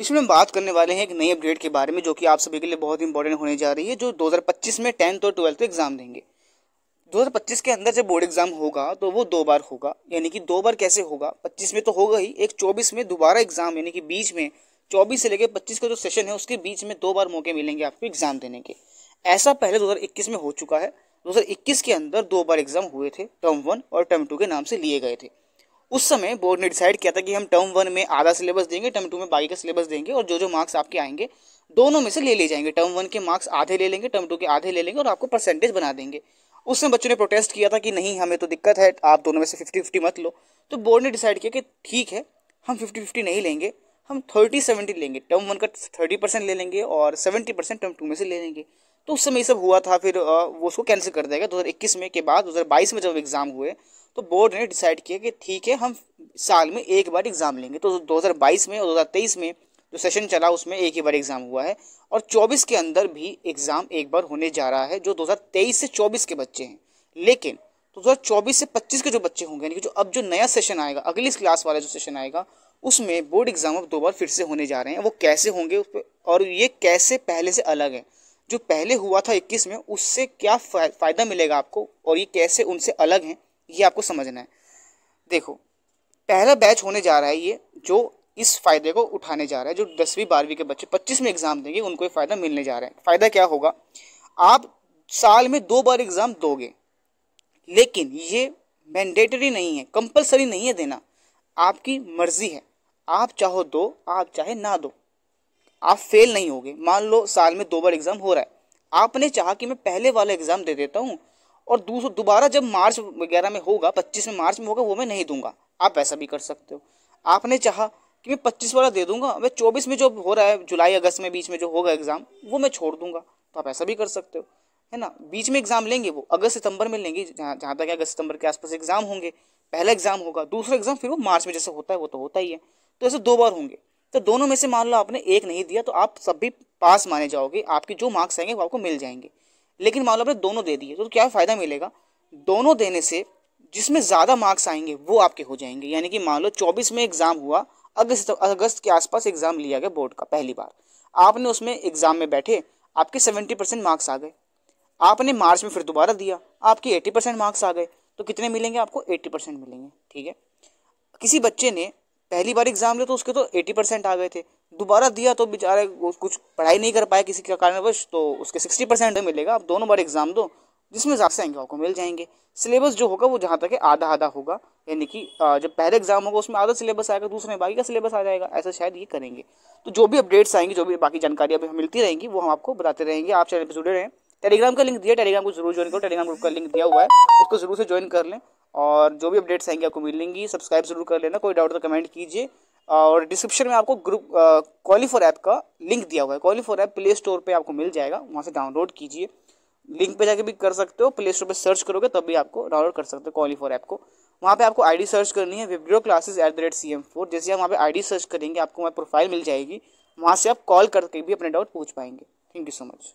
इसमें हम बात करने वाले हैं एक नई अपडेट के बारे में जो कि आप सभी के लिए बहुत इंपॉर्टेंट होने जा रही है जो 2025 में टेंथ और ट्वेल्थ एग्जाम देंगे 2025 के अंदर जब बोर्ड एग्जाम होगा तो वो दो बार होगा यानी कि दो बार कैसे होगा 25 में तो होगा ही एक 24 में दोबारा एग्जाम यानी कि बीच में 24 से लेकर 25 का जो सेशन है उसके बीच में दो बार मौके मिलेंगे आपको एग्जाम देने के ऐसा पहले दो में हो चुका है दो के अंदर दो बार एग्जाम हुए थे टर्म वन और टर्म टू के नाम से लिए गए थे उस समय बोर्ड ने डिसाइड किया था कि हम टर्म वन में आधा सिलेबस देंगे टर्म टू में बाकी का सिलेबस देंगे और जो जो मार्क्स आपके आएंगे दोनों में से ले ले जाएंगे टर्म वन के मार्क्स आधे ले लेंगे टर्म टू के आधे ले लेंगे और आपको परसेंटेज बना देंगे समय बच्चों ने प्रोटेस्ट किया था कि नहीं हमें तो दिक्कत है आप दोनों में से फिफ्टी फिफ्टी मत लो तो बोर्ड ने डिसाइड किया कि ठीक है हम फिफ्टी फिफ्टी नहीं लेंगे हम थर्टी सेवेंटी लेंगे टर्म वन का थर्टी परसेंट ले लेंगे और सेवेंटी परसेंट टर्म टू में से ले लेंगे तो उस समय सब हुआ था फिर वो उसको कैंसिल कर देगा दो हजार इक्कीस में के बाद दो हजार बाईस में जब एग्ज़ाम हुए तो बोर्ड ने डिसाइड किया कि ठीक है हम साल में एक बार एग्ज़ाम लेंगे तो दो हजार बाईस में और तेईस में जो सेशन चला उसमें एक ही बार एग्ज़ाम हुआ है और चौबीस के अंदर भी एग्ज़ाम एक बार होने जा रहा है जो दो हजार तेईस से चौबीस के बच्चे हैं लेकिन दो हजार चौबीस से पच्चीस के जो बच्चे होंगे यानी कि जो अब जो नया सेशन आएगा अगली क्लास वाला जो सेशन आएगा उसमें बोर्ड एग्ज़ाम अब दो बार फिर से होने जा रहे हैं वो कैसे होंगे उस पर और ये कैसे पहले से अलग है जो पहले हुआ था इक्कीस में उससे क्या फ़ायदा मिलेगा आपको और ये कैसे उनसे अलग हैं ये आपको समझना है देखो पहला बैच होने जा रहा है ये जो इस फायदे को उठाने जा रहा है जो दसवीं बारहवीं के बच्चे पच्चीस में एग्ज़ाम देंगे उनको ये फ़ायदा मिलने जा रहा है फ़ायदा क्या होगा आप साल में दो बार एग्ज़ाम दोगे लेकिन ये मैंडेटरी नहीं है कंपलसरी नहीं है देना आपकी मर्ज़ी है आप चाहो दो आप चाहे ना दो आप फेल नहीं होगे मान लो साल में दो बार एग्ज़ाम हो रहा है आपने चाहा कि मैं पहले वाला एग्ज़ाम दे देता हूँ और दूसरा दोबारा जब मार्च वगैरह में होगा पच्चीस में मार्च में होगा वो मैं नहीं दूंगा आप ऐसा भी कर सकते हो आपने चाहा कि मैं पच्चीस वाला दे दूंगा मैं चौबीस में जो हो रहा है जुलाई अगस्त में बीच में जो होगा एग्ज़ाम वो मैं छोड़ दूंगा तो आप ऐसा भी कर सकते हो है ना बीच में एग्ज़ाम लेंगे वो अगस्त सितंबर में लेंगे जहाँ तक अगस्त सितंबर के आसपास एग्ज़ाम होंगे पहला एग्ज़ाम होगा दूसरा एग्ज़ाम फिर वो मार्च में जैसे होता है वो तो होता ही है तो ऐसे दो बार होंगे तो दोनों में से मान लो आपने एक नहीं दिया तो आप सब भी पास माने जाओगे आपके जो मार्क्स आएंगे वो आपको मिल जाएंगे लेकिन मान लो आपने दोनों दे दिए तो क्या फ़ायदा मिलेगा दोनों देने से जिसमें ज़्यादा मार्क्स आएंगे वो आपके हो जाएंगे यानी कि मान लो चौबीस में एग्ज़ाम हुआ अगस्त अगस्त के आसपास एग्ज़ाम लिया गया बोर्ड का पहली बार आपने उसमें एग्ज़ाम में बैठे आपके सेवेंटी परसेंट मार्क्स आ गए आपने मार्च में फिर दोबारा दिया आपके एट्टी परसेंट मार्क्स आ गए तो कितने मिलेंगे आपको एट्टी परसेंट मिलेंगे ठीक है किसी बच्चे ने पहली बार एग्ज़ाम ले तो उसके तो एटी परसेंट आ गए थे दोबारा दिया तो बेचारे कुछ पढ़ाई नहीं कर पाए किसी का कारणवश तो उसके सिक्सटी परसेंट मिलेगा आप दोनों बार एग्ज़ाम दो जिसमें ज़्यादा से आपको मिल जाएंगे सिलेबस जो होगा वो जहाँ तक है आधा आधा होगा यानी कि जब पहले एग्जाम होगा उसमें आधा सिलेबस आएगा दूसरे में बाकी का सिलेबस आ जाएगा ऐसा शायद ये करेंगे तो जो भी अपडेट्स आएंगे जो भी बाकी जानकारी अभी मिलती रहेंगी वो हम आपको बताते रहेंगे आप चैनल पर जुड़े रहें टेलीग्राम का लिंक दिया टेलीग्राम को जरूर ज्वाइन करो टेलीग्राम ग्रुप का लिंक दिया हुआ है उसको जरूर से ज्वाइन कर लें और जो भी अपडेट्स आएंगे आपको मिलेंगी सब्सक्राइब जरूर कर लेना कोई डाउट तो कमेंट कीजिए और डिस्क्रिप्शन में आपको ग्रुप कॉलीफोर ऐप का लिंक दिया हुआ है फॉर ऐप प्ले स्टोर पर आपको मिल जाएगा वहाँ से डाउनलोड कीजिए लिंक पे जाके भी कर सकते हो प्ले स्टोर पर सर्च करोगे तब भी आपको डाउनलोड कर सकते हो कॉलीफोर ऐप को वहाँ पे आपको आईडी सर्च करनी है Vibro classes at the rate C M four जैसे आप वहाँ पे आईडी सर्च करेंगे आपको वहाँ प्रोफाइल मिल जाएगी वहाँ से आप कॉल करके भी अपने डाउट पूछ पाएंगे थैंक यू सो मच